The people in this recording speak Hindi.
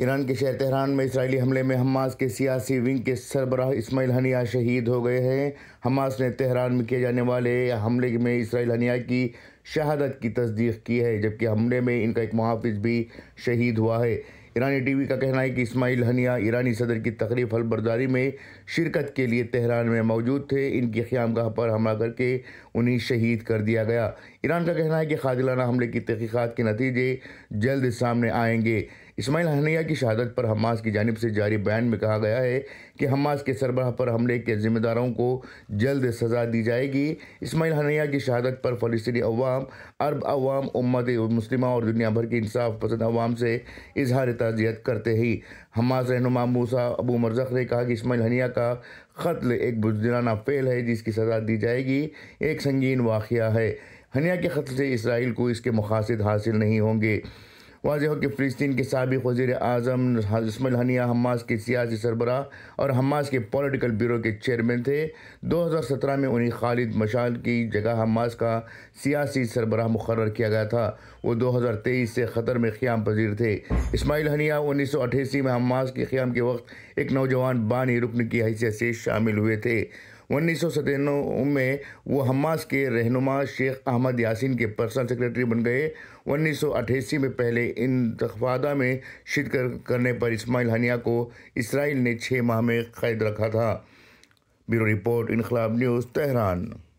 ईरान के शहर तेहरान में इसराइली हमले में हमास के सियासी विंग के सरबराह इसमाइल हनिया शहीद हो गए हैं हमास ने तेहरान में किए जाने वाले हमले में इसराइल हनिया की शहादत की तस्दीक की है जबकि हमले में इनका एक मुहाफ़ भी शहीद हुआ है ईरानी टीवी का कहना है कि इस्माइल हनिया ईरानी सदर की तकरीफ हलबरदारी में शिरकत के लिए तेहरान में मौजूद थे इनकी गह पर हमला करके उन्हें शहीद कर दिया गया ईरान का कहना है कि खादिलाना हमले की तहकीक़ात के नतीजे जल्द सामने आएंगे इसमाइल हनिया की शहादत पर हमास की जानब से जारी बयान में कहा गया है कि हमास के सरबराह पर हमले के जिम्मेदारों को जल्द सजा दी जाएगी इसमाइल हनिया की शहादत पर फलस्तनी अवाम अरब अवाम उम्मत मुस्लिम और दुनिया भर के इंसाफ पसंद अवाम से इजहार ताज़ियत करते ही हमास रहनुमा मूसा अबू मरजक ने कहा कि इसमाइल हनिया का कत्ल एक बुजदिलाना फेल है जिसकी सजा दी जाएगी एक संगीन वाक़ है हनिया के कत्ल से इसराइल को इसके मकासद हासिल नहीं होंगे वाज हो कि फ़लस्तीन के सबक वजीर अजम इसमिल हनिया हमास के सियासी सरबरा और हमास के पॉलिटिकल ब्यूरो के चेयरमैन थे 2017 में उन्हें खालिद मशाल की जगह हमास का सियासी सरबरा मुकर किया गया था वो 2023 से ख़तर में क़्याम पजीर थे इसमाइल हनिया उन्नीस में हमास के क़्याम के वक्त एक नौजवान बानी रुकन की हैसियत से शामिल हुए थे उन्नीस में वो हमास के रहनुमा शेख अहमद यासिन के पर्सनल सेक्रेटरी बन गए उन्नीस में पहले इंतफादा में शिरकत करने पर इस्माइल हनिया को इसराइल ने छः माह में कैद रखा था bureau report Inquilab news Tehran